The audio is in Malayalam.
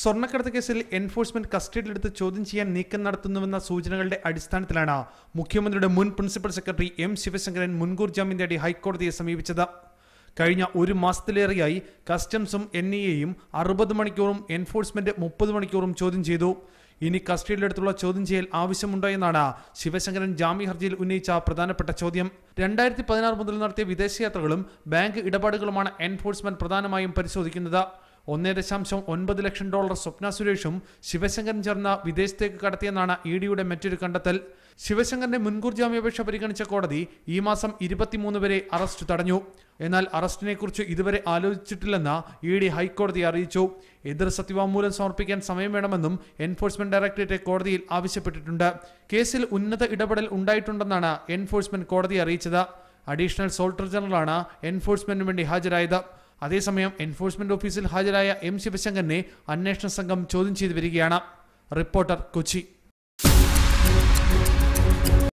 സ്വർണ്ണക്കടത്ത് കേസിൽ എൻഫോഴ്സ്മെന്റ് കസ്റ്റഡിയിലെടുത്ത് ചോദ്യം ചെയ്യാൻ നീക്കം നടത്തുന്നുവെന്ന സൂചനകളുടെ അടിസ്ഥാനത്തിലാണ് മുഖ്യമന്ത്രിയുടെ മുൻ പ്രിൻസിപ്പൽ സെക്രട്ടറി എം ശിവശങ്കരൻ മുൻകൂർ ജാമ്യം തേടി ഹൈക്കോടതിയെ സമീപിച്ചത് കഴിഞ്ഞ ഒരു മാസത്തിലേറെയായി കസ്റ്റംസും എൻ ഐ എയും അറുപത് മണിക്കൂറും എൻഫോഴ്സ്മെന്റ് മുപ്പത് മണിക്കൂറും ചോദ്യം ചെയ്തു ഇനി കസ്റ്റഡിയിലെടുത്തുള്ള ചോദ്യം ചെയ്യൽ ആവശ്യമുണ്ടോ എന്നാണ് ശിവശങ്കരൻ ജാമ്യ ഹർജിയിൽ ഉന്നയിച്ച പ്രധാനപ്പെട്ട ചോദ്യം രണ്ടായിരത്തി പതിനാറ് മുതൽ നടത്തിയ വിദേശയാത്രകളും ബാങ്ക് ഇടപാടുകളുമാണ് എൻഫോഴ്സ്മെന്റ് പ്രധാനമായും പരിശോധിക്കുന്നത് ഒന്ന് ദശാംശം ഒൻപത് ലക്ഷം ഡോളർ സ്വപ്ന സുരേഷും ശിവശങ്കരൻ ചേർന്ന വിദേശത്തേക്ക് കടത്തിയെന്നാണ് ഇ ഡിയുടെ മറ്റൊരു കണ്ടെത്തൽ ശിവശങ്കറിന്റെ മുൻകൂർ ജാമ്യാപേക്ഷ പരിഗണിച്ച കോടതി ഈ മാസം ഇരുപത്തിമൂന്ന് വരെ അറസ്റ്റ് തടഞ്ഞു എന്നാൽ അറസ്റ്റിനെക്കുറിച്ച് ഇതുവരെ ആലോചിച്ചിട്ടില്ലെന്ന് ഇ ഡി ഹൈക്കോടതി അറിയിച്ചു എതിർ സത്യവാങ്മൂലം സമർപ്പിക്കാൻ സമയം വേണമെന്നും എൻഫോഴ്സ്മെന്റ് ഡയറക്ടറേറ്റ് കോടതിയിൽ ആവശ്യപ്പെട്ടിട്ടുണ്ട് കേസിൽ ഉന്നത ഇടപെടൽ ഉണ്ടായിട്ടുണ്ടെന്നാണ് എൻഫോഴ്സ്മെന്റ് കോടതി അറിയിച്ചത് അഡീഷണൽ സോളിറ്റർ ജനറലാണ് എൻഫോഴ്സ്മെന്റിന് വേണ്ടി ഹാജരായത് അതേസമയം എൻഫോഴ്സ്മെന്റ് ഓഫീസിൽ ഹാജരായ എം ശിവശങ്കറിനെ അന്വേഷണ സംഘം ചോദ്യം ചെയ്തു വരികയാണ് റിപ്പോർട്ടർ കൊച്ചി